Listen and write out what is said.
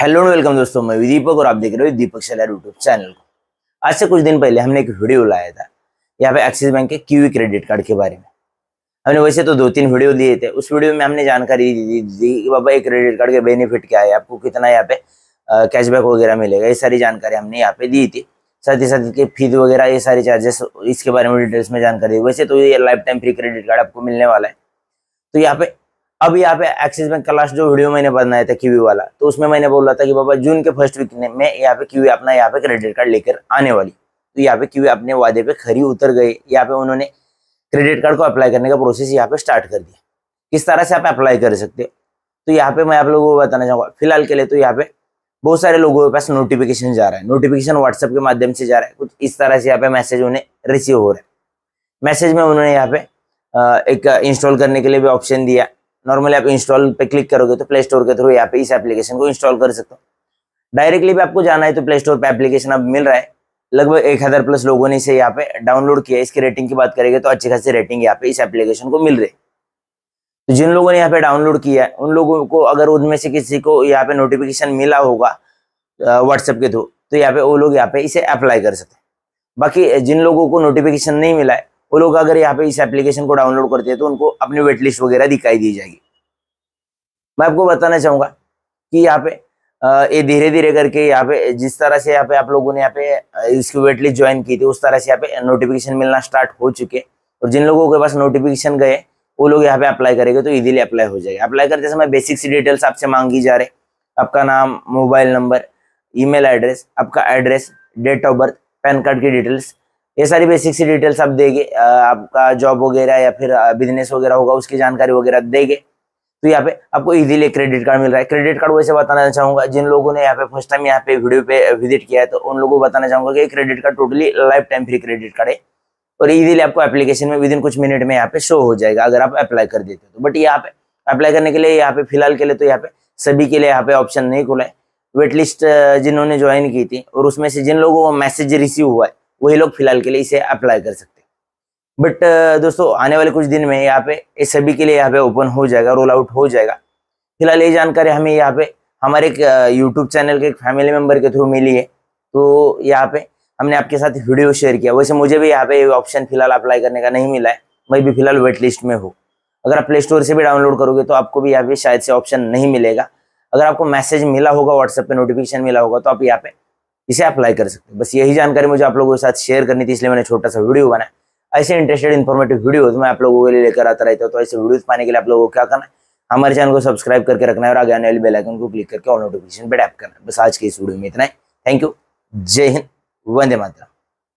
hello and welcome दोस्तों मैं दीपक और आप देख रहे हो दीपक सेलर यूट्यूब चैनल को आज से कुछ दिन पहले हमने एक वीडियो लाया था यहाँ पे एक्सिस बैंक के क्यूवी क्रेडिट कार्ड के बारे में हमने वैसे तो दो तीन वीडियो दिए थे उस वीडियो में हमने जानकारी दी थी कि बाबा एक क्रेडिट कार्ड के बेनिफिट क्या है आपको कितना यहाँ पे कैशबैक वगैरह मिलेगा ये सारी जानकारी हमने यहाँ पे दी थी साथ ही साथ के फीस वगैरह ये सारे चार्जेस इसके बारे में डिटेल्स में जानकारी वैसे तो ये lifetime free credit card आपको मिलने वाला है तो यहाँ पे अब यहाँ पे एक्सिस बैंक का लास्ट जो वीडियो मैंने बनाया था कीवी e वाला तो उसमें मैंने बोला था कि बाबा जून के फर्स्ट वीक में यहाँ पे कीवी e अपना यहाँ पे क्रेडिट कार्ड लेकर आने वाली तो यहाँ पे कीवी e अपने वादे पे खरी उतर गए यहाँ पे उन्होंने क्रेडिट कार्ड को अप्लाई करने का प्रोसेस यहाँ पे स्टार्ट कर दिया किस तरह से आप अप्लाई कर सकते हो तो यहाँ पे मैं आप लोगों को बताना चाहूँगा फिलहाल के लिए तो यहाँ पे बहुत सारे लोगों के पास नोटिफिकेशन जा रहा है नोटिफिकेशन व्हाट्सएप के माध्यम से जा रहा है कुछ इस तरह से यहाँ पे मैसेज उन्हें रिसीव हो रहा है मैसेज में उन्होंने यहाँ पे एक इंस्टॉल करने के लिए भी ऑप्शन दिया नॉर्मली आप इंस्टॉल पे क्लिक करोगे तो प्ले स्टोर के थ्रू यहाँ पे इस एप्लीकेशन को इंस्टॉल कर सकते हो डायरेक्टली भी आपको जाना है तो प्ले स्टोर पे एप्लीकेशन अब मिल रहा है लगभग एक हज़ार प्लस लोगों ने इसे यहाँ पे डाउनलोड किया इसकी रेटिंग की बात करेंगे तो अच्छी खासी रेटिंग यहाँ पे इस एप्लीकेशन को मिल रही है तो जिन लोगों ने यहाँ पे डाउनलोड किया है उन लोगों को अगर उनमें से किसी को यहाँ पे नोटिफिकेशन मिला होगा व्हाट्सएप के थ्रू तो यहाँ पे वो लोग यहाँ पे इसे अप्लाई कर सकते हैं बाकी जिन लोगों को नोटिफिकेशन नहीं मिला है वो लोग अगर यहाँ पे इस एप्लीकेशन को डाउनलोड करते हैं तो उनको अपनी वेट लिस्ट वगैरह दिखाई दी जाएगी मैं आपको बताना चाहूंगा कि यहाँ पे ये धीरे धीरे करके यहाँ पे जिस तरह से यहाँ पे आप लोगों ने यहाँ पे इसकी वेट लिस्ट ज्वाइन की थी उस तरह से यहाँ पे नोटिफिकेशन मिलना स्टार्ट हो चुके और जिन लोगों के पास नोटिफिकेशन गए वो लोग यहाँ पे अप्लाई करेंगे तो इजीली अप्लाई हो जाएगा अप्लाई करते समय बेसिक सी डिटेल्स आपसे मांगी जा रहे आपका नाम मोबाइल नंबर ईमेल एड्रेस आपका address date of birth PAN card की डिटेल्स ये सारी बेसिक सी डिटेल्स आप देंगे आपका जॉब वगैरह या फिर बिजनेस वगैरह होगा उसकी जानकारी वगैरह देंगे तो यहाँ पे आपको इजीली क्रेडिट कार्ड मिल रहा है क्रेडिट कार्ड वैसे बताना चाहूंगा जिन लोगों ने यहाँ पे फर्स्ट टाइम यहाँ पे वीडियो पे विजिट किया है तो उन लोगों को बताना चाहूंगा कि credit card totally lifetime free credit card है और इजीली आपको एप्लीकेशन में विद इन कुछ मिनट में यहाँ पे शो हो जाएगा अगर आप अप्लाई कर देते हो तो बट यहाँ पे अप्लाई करने के लिए यहाँ पे फिलहाल के लिए तो यहाँ पे सभी के लिए यहाँ पे ऑप्शन नहीं खुला है वेट लिस्ट जिन्होंने ज्वाइन की थी और उसमें से जिन लोगों को मैसेज रिसीव हुआ है वही लोग फिलहाल के लिए इसे अप्लाई कर सकते हैं बट दोस्तों आने वाले कुछ दिन में यहाँ पे सभी के लिए यहाँ पे ओपन हो जाएगा रोल आउट हो जाएगा फिलहाल ये जानकारी हमें यहाँ पे हमारे एक यूट्यूब चैनल के एक फैमिली मेम्बर के थ्रू मिली है तो यहाँ पे हमने आपके साथ वीडियो शेयर किया वैसे मुझे भी यहाँ पे ऑप्शन फिलहाल अप्लाई करने का नहीं मिला है मैं भी फिलहाल वेट लिस्ट में हूँ अगर आप प्ले स्टोर से भी डाउनलोड करोगे तो आपको भी यहाँ पे शायद से ऑप्शन नहीं मिलेगा अगर आपको मैसेज मिला होगा व्हाट्सएप पे नोटिफिकेशन मिला होगा तो आप यहाँ पे इसे अप्लाई कर सकते हैं बस यही जानकारी मुझे आप लोगों के साथ शेयर करनी थी इसलिए मैंने छोटा सा वीडियो बनाया ऐसे इंटरेस्टेड इन्फॉर्मेटिव वीडियो मैं आप लोगों के लिए लेकर आता रहता हूँ तो ऐसे वीडियोज पाने के लिए आप लोगों को क्या करना है हमारे चैनल को सब्सक्राइब करके रखना है और आगे आने वाले बेलाइकन को क्लिक करके ऑल नोटिफिकेशन पर टैप करना है बस आज के इस वीडियो में इतना है थैंक यू जय हिंद वंदे मातरम